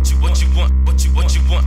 what you what you want, what you want.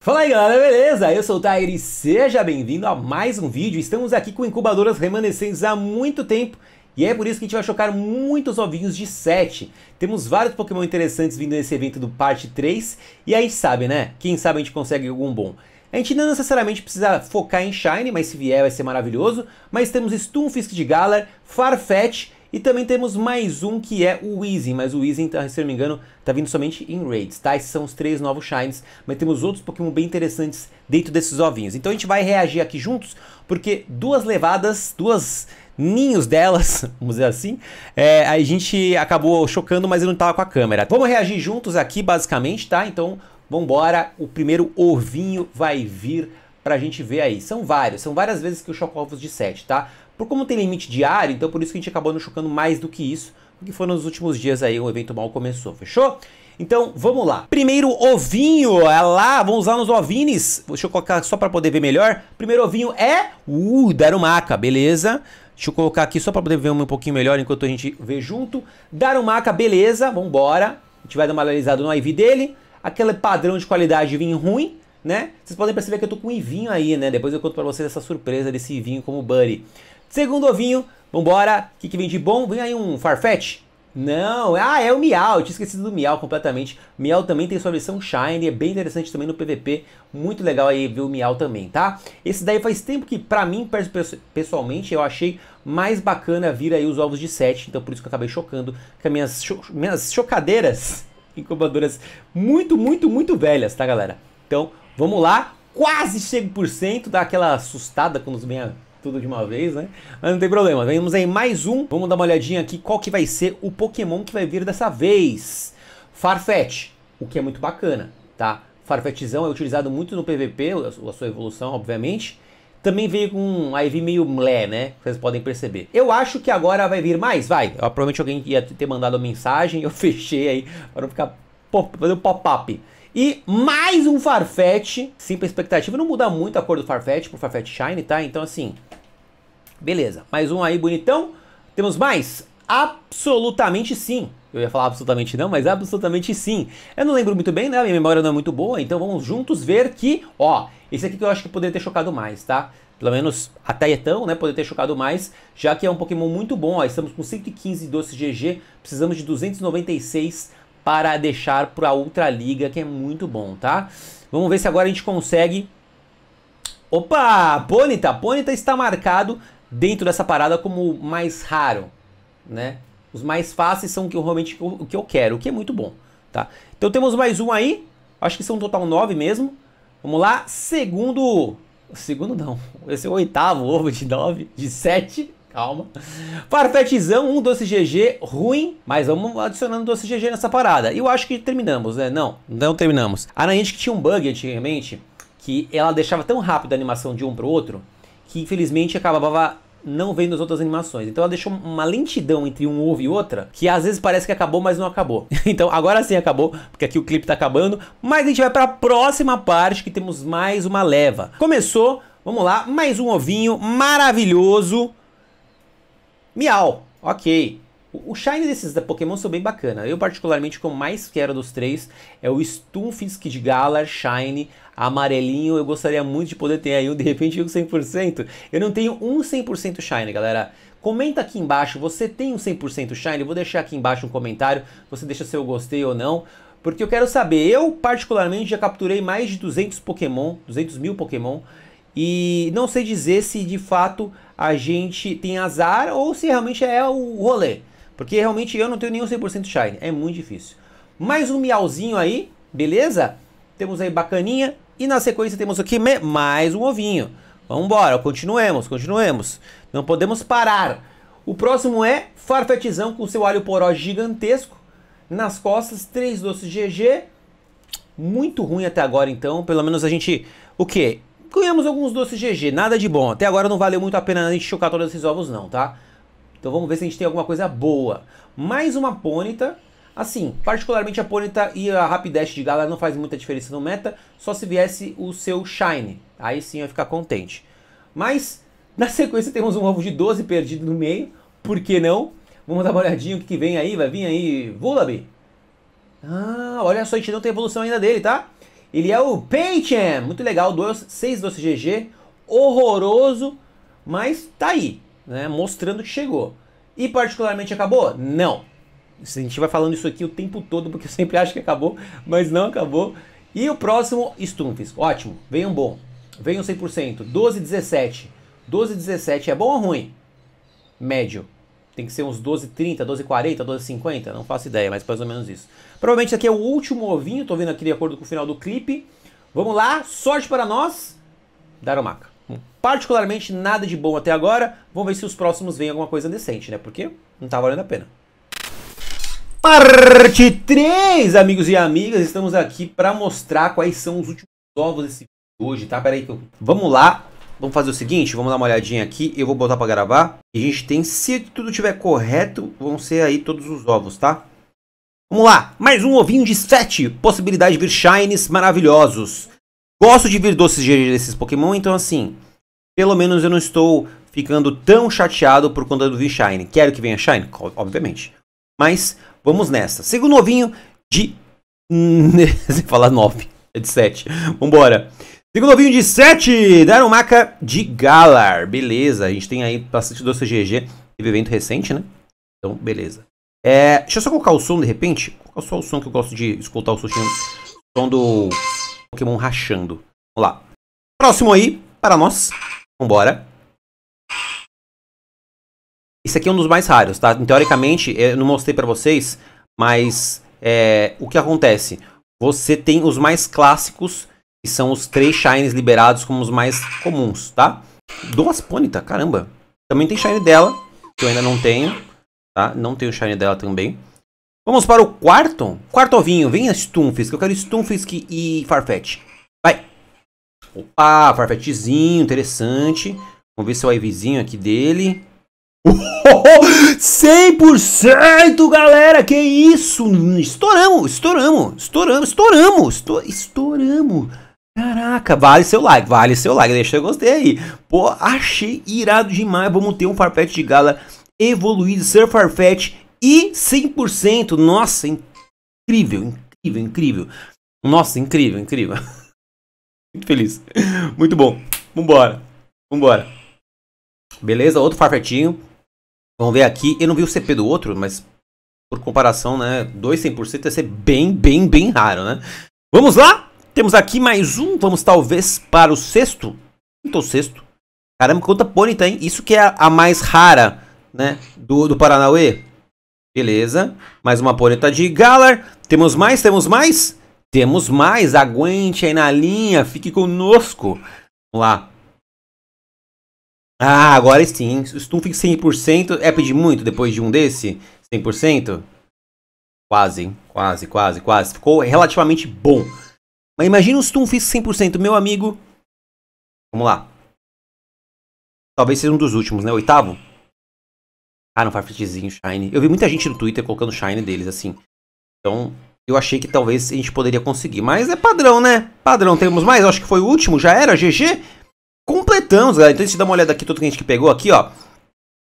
Fala aí galera, beleza? Eu sou o Tyr e seja bem-vindo a mais um vídeo. Estamos aqui com incubadoras remanescentes há muito tempo e é por isso que a gente vai chocar muitos ovinhos de 7. Temos vários Pokémon interessantes vindo nesse evento do parte 3 e aí sabe, né? Quem sabe a gente consegue algum bom. A gente não necessariamente precisa focar em Shine, mas se vier vai ser maravilhoso. Mas temos Stunfisk de Galar, Farfetch e também temos mais um que é o Weezing, mas o Weezing, tá, se não me engano, tá vindo somente em raids, tá? Esses são os três novos Shines, mas temos outros Pokémon bem interessantes dentro desses ovinhos. Então a gente vai reagir aqui juntos, porque duas levadas, duas ninhos delas, vamos dizer assim, é, a gente acabou chocando, mas eu não tava com a câmera. Vamos reagir juntos aqui, basicamente, tá? Então, vambora, o primeiro ovinho vai vir pra gente ver aí. São vários, são várias vezes que eu choco ovos de 7, tá? Por como tem limite diário, então por isso que a gente acabou não chocando mais do que isso, porque foi nos últimos dias aí o evento mal começou, fechou? Então, vamos lá. Primeiro ovinho, é lá, vamos lá nos ovines. Deixa eu colocar só para poder ver melhor. Primeiro ovinho é uh, Darumaka, beleza? Deixa eu colocar aqui só para poder ver um pouquinho melhor enquanto a gente vê junto. Darumaka, beleza? Vambora. A gente vai dar uma analisada no IV dele. Aquele padrão de qualidade de vinho ruim, né? Vocês podem perceber que eu tô com um vinho aí, né? Depois eu conto para vocês essa surpresa desse vinho como buddy. Segundo ovinho, vambora. O que, que vem de bom? Vem aí um Farfetch. Não, ah, é o Miau, eu tinha esquecido do Miau completamente. Miau também tem sua versão Shine, é bem interessante também no PVP. Muito legal aí ver o Miau também, tá? Esse daí faz tempo que, pra mim, pessoalmente, eu achei mais bacana vir aí os ovos de 7. Então por isso que eu acabei chocando com as minhas, cho minhas chocadeiras incubadoras muito, muito, muito velhas, tá galera? Então, vamos lá. Quase chego por cento, dá aquela assustada quando vem a tudo de uma vez, né? Mas não tem problema, vemos aí mais um. Vamos dar uma olhadinha aqui qual que vai ser o Pokémon que vai vir dessa vez. Farfetch, o que é muito bacana, tá? Farfetchzão é utilizado muito no PVP, a sua evolução, obviamente. Também veio com um IV meio mlé, né? Vocês podem perceber. Eu acho que agora vai vir mais, vai. Eu, provavelmente alguém ia ter mandado a mensagem, eu fechei aí para não ficar fazendo pop-up. E mais um Farfetch. Simples expectativa. Não muda muito a cor do Farfetch pro Farfetch Shine, tá? Então, assim. Beleza. Mais um aí bonitão. Temos mais? Absolutamente sim. Eu ia falar absolutamente não, mas absolutamente sim. Eu não lembro muito bem, né? Minha memória não é muito boa, então vamos juntos ver que, ó, esse aqui que eu acho que poderia ter chocado mais, tá? Pelo menos até então, né? Poderia ter chocado mais, já que é um Pokémon muito bom, ó. Estamos com 115 doces GG, precisamos de 296 para deixar para a outra liga, que é muito bom, tá? Vamos ver se agora a gente consegue... Opa! Ponita! Ponita está marcado dentro dessa parada como mais raro, né? Os mais fáceis são que eu, realmente o que eu quero, o que é muito bom, tá? Então temos mais um aí, acho que são total nove mesmo. Vamos lá, segundo... Segundo não, esse é o oitavo ovo de nove, de sete... Calma. Farfetzão, um doce GG ruim, mas vamos adicionando doce GG nessa parada. E eu acho que terminamos, né? Não, não terminamos. A Niantic tinha um bug antigamente que ela deixava tão rápido a animação de um pro outro que infelizmente acabava não vendo as outras animações. Então ela deixou uma lentidão entre um ovo e outra, que às vezes parece que acabou, mas não acabou. então agora sim acabou, porque aqui o clipe tá acabando, mas a gente vai para a próxima parte que temos mais uma leva. Começou, vamos lá, mais um ovinho maravilhoso. Miau, ok. O Shine desses da Pokémon são bem bacana. Eu, particularmente, o que eu mais quero dos três é o Stunfisk de Galar, Shine, amarelinho. Eu gostaria muito de poder ter aí um, de repente, um 100%. Eu não tenho um 100% Shine, galera. Comenta aqui embaixo, você tem um 100% Shine? Eu vou deixar aqui embaixo um comentário, você deixa seu gostei ou não. Porque eu quero saber, eu particularmente já capturei mais de 200 Pokémon, 200 mil Pokémon. E não sei dizer se de fato a gente tem azar ou se realmente é o rolê. Porque realmente eu não tenho nenhum 100% shine, é muito difícil. Mais um miauzinho aí, beleza? Temos aí bacaninha. E na sequência temos aqui mais um ovinho. Vamos embora, continuemos, continuemos. Não podemos parar. O próximo é Farfetizão com seu alho poró gigantesco. Nas costas, três doces GG. Muito ruim até agora, então. Pelo menos a gente... O quê? ganhamos alguns doces GG, nada de bom. Até agora não valeu muito a pena a gente chocar todos esses ovos não, tá? Então vamos ver se a gente tem alguma coisa boa. Mais uma Pônita. Assim, particularmente a Pônita e a Rapidash de Gala não faz muita diferença no meta, só se viesse o seu Shine. Aí sim eu ia ficar contente. Mas, na sequência temos um ovo de 12 perdido no meio, por que não? Vamos dar uma olhadinha o que, vem aí, vai vir aí Vullaby. Ah, olha só, a gente não tem evolução ainda dele, tá? Ele é o Payton, muito legal, 6 doce GG, horroroso, mas tá aí, né? Mostrando que chegou. E particularmente acabou? Não. A gente vai falando isso aqui o tempo todo, porque eu sempre acho que acabou, mas não acabou. E o próximo, Stunfisk. Ótimo, veio um bom. Veio um 100%. 12,17. 12,17 é bom ou ruim? Médio. Tem que ser uns 12,30, 12,40, 50, não faço ideia, mas mais ou menos isso. Provavelmente aqui é o último ovinho, tô vendo aqui de acordo com o final do clipe. Vamos lá, sorte para nós, Darumaka. Particularmente nada de bom até agora, vamos ver se os próximos vêm alguma coisa decente, né? Porque não tá valendo a pena. Parte 3, amigos e amigas, estamos aqui para mostrar quais são os últimos ovos desse vídeo hoje, tá? Peraí, vamos lá, Vamos fazer o seguinte, vamos dar uma olhadinha aqui, eu vou botar para gravar. E a gente tem, se tudo estiver correto, vão ser aí todos os ovos, tá? Vamos lá, mais um ovinho de 7, possibilidade de vir shines maravilhosos. Gosto de vir doces de desses Pokémon, então assim, pelo menos eu não estou ficando tão chateado por conta do vir shine. Quero que venha shine? Obviamente. Mas vamos nessa. Segundo ovinho de... Você falar 9, é de 7. Vambora. Segundo vinho de 7, uma maca de Galar. Beleza, a gente tem aí bastante doce GG. Teve evento recente, né? Então, beleza. É, deixa eu só colocar o som, de repente. Qual é só o som que eu gosto de escutar o som do Pokémon rachando. Vamos lá. Próximo aí, para nós. Vambora. Esse aqui é um dos mais raros, tá? Teoricamente, eu não mostrei pra vocês, mas é, o que acontece? Você tem os mais clássicos e são os três shines liberados como os mais comuns, tá? Duas Ponyta, caramba. Também tem shine dela, que eu ainda não tenho, tá? Não tenho shine dela também. Vamos para o quarto. Quarto ovinho, venha Stunfisk. Eu quero Stunfisk e Farfetch. Vai. Opa, Farfetchzinho, interessante. Vamos ver se é o Ivyzinho aqui dele. 100% galera, que isso? Estouramos, estouramos, estouramos, estouramos, estouramos. Caraca, vale seu like, vale seu like, deixa eu gostei aí. Pô, achei irado demais. Vamos ter um Farfetch de gala evoluído, ser Farfetch e 100%. Nossa, incrível, incrível, incrível. Nossa, incrível, incrível. Muito feliz. Muito bom. Vambora. Vambora. Beleza, outro Farfetinho. Vamos ver aqui. Eu não vi o CP do outro, mas por comparação, né? Dois 100% ia ser bem, bem, bem raro, né? Vamos lá? Temos aqui mais um, vamos talvez para o sexto. Quinto ou sexto? Caramba, quanta pônei hein Isso que é a, a, mais rara, né? Do, do Paranauê. Beleza. Mais uma poneta de Galar. Temos mais, temos mais? Temos mais. Aguente aí na linha. Fique conosco. Vamos lá. Ah, agora sim. Stunfing 100% é pedir muito depois de um desse? 100%? Quase, quase, quase, quase. Ficou relativamente bom. Mas imagina o Stunfisk 100%, meu amigo. Vamos lá. Talvez seja um dos últimos, né? Oitavo? Ah, não, Farfetchzinho, Shine. Eu vi muita gente no Twitter colocando Shine deles, assim. Então, eu achei que talvez a gente poderia conseguir. Mas é padrão, né? Padrão. Temos mais? Eu acho que foi o último. Já era? GG? Completamos, galera. Então, a gente dá uma olhada aqui, todo que a gente pegou aqui, ó.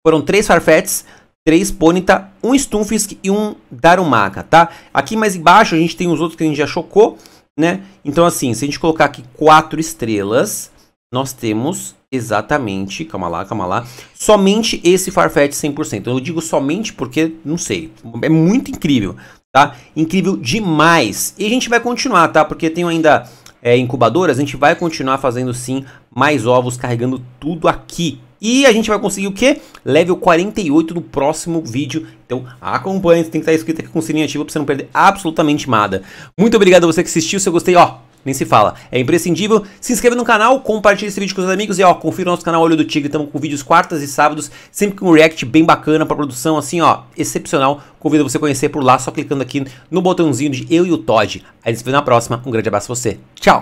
Foram três Farfets, três Ponyta, um Stunfisk e um Darumaka, tá? Aqui mais embaixo a gente tem os outros que a gente já chocou né? Então, assim, se a gente colocar aqui quatro estrelas, nós temos exatamente, calma lá, calma lá, somente esse Farfetch 100%. Eu digo somente porque, não sei, é muito incrível, tá? Incrível demais. E a gente vai continuar, tá? Porque tenho ainda é, incubadoras, a gente vai continuar fazendo sim mais ovos, carregando tudo aqui, e a gente vai conseguir o quê? Level 48 no próximo vídeo. Então acompanhe, você tem que tá estar inscrito aqui com o sininho ativo para você não perder absolutamente nada. Muito obrigado a você que assistiu, se eu gostei, ó, nem se fala. É imprescindível. Se inscreva no canal, compartilhe esse vídeo com os amigos e ó, confira o nosso canal Olho do Tigre. Estamos com vídeos quartas e sábados, sempre com um react bem bacana para produção, assim ó, excepcional. Convido você a conhecer por lá, só clicando aqui no botãozinho de eu e o Todd. A gente se vê na próxima. Um grande abraço pra você. Tchau!